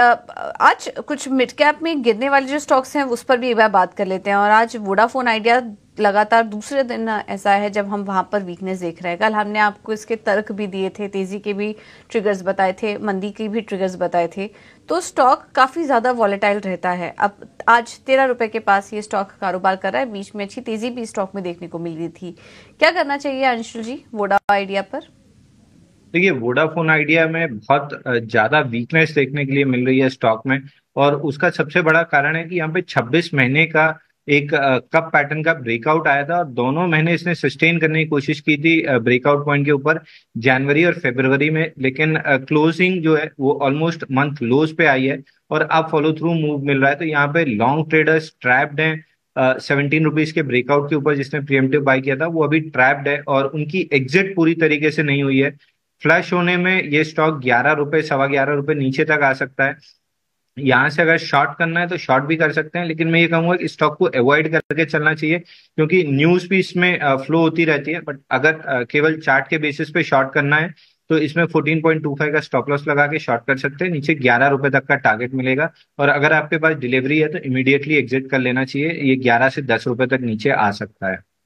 आज कुछ mid cap में गिरने वाले जो स्टॉक्स हैं उस पर भी एक बार बात कर लेते हैं और आज वोडाफोन आइडिया लगातार दूसरे दिन ऐसा है जब हम वहां पर वीकनेस देख रहे हैं कल हमने आपको इसके तर्क भी दिए थे तेज़ी के भी ट्रिगर्स बताए थे मंदी के भी ट्रिगर्स बताए थे तो स्टॉक काफ़ी ज़्यादा वॉलेटाइल रहता है अब आज तेरह रुपए के पास ये स्टॉक कारोबार कर रहा है बीच में अच्छी तेज़ी भी स्टॉक में देखने को मिल रही थी क्या करना चाहिए अंशुल जी वोडा आइडिया पर देखिए वोडाफोन आइडिया में बहुत ज़्यादा वीकनेस देखने के लिए मिल रही है स्टॉक में और उसका सबसे बड़ा कारण है कि यहाँ पे 26 महीने का एक कप पैटर्न का ब्रेकआउट आया था और दोनों महीने इसने सस्टेन करने की कोशिश की थी ब्रेकआउट पॉइंट के ऊपर जनवरी और फेब्रवरी में लेकिन क्लोजिंग जो है वो ऑलमोस्ट मंथ लोज पे आई है और अब फॉलो थ्रू मूव मिल रहा है तो यहाँ पे लॉन्ग ट्रेडर्स ट्रैप्ड हैं सेवनटीन uh, रुपीज के ब्रेकआउट के ऊपर जिसने प्रीएमटिव बाय किया था वो अभी ट्रैप्ड है और उनकी एग्जिट पूरी तरीके से नहीं हुई है फ्लैश होने में ये स्टॉक ग्यारह रुपए सवा ग्यारह रुपए नीचे तक आ सकता है यहां से अगर शॉर्ट करना है तो शॉर्ट भी कर सकते हैं लेकिन मैं ये कहूंगा कि स्टॉक को अवॉइड करके चलना चाहिए क्योंकि न्यूज भी इसमें फ्लो होती रहती है बट अगर केवल चार्ट के बेसिस पे शॉर्ट करना है तो इसमें फोर्टीन पॉइंट टू फाइव का स्टॉप लॉस लगा के शॉर्ट कर सकते हैं नीचे ग्यारह रुपए तक का टारगेट मिलेगा और अगर आपके पास डिलीवरी है तो इमीडिएटली एग्जिट कर लेना चाहिए ये ग्यारह से दस रुपए तक नीचे आ सकता है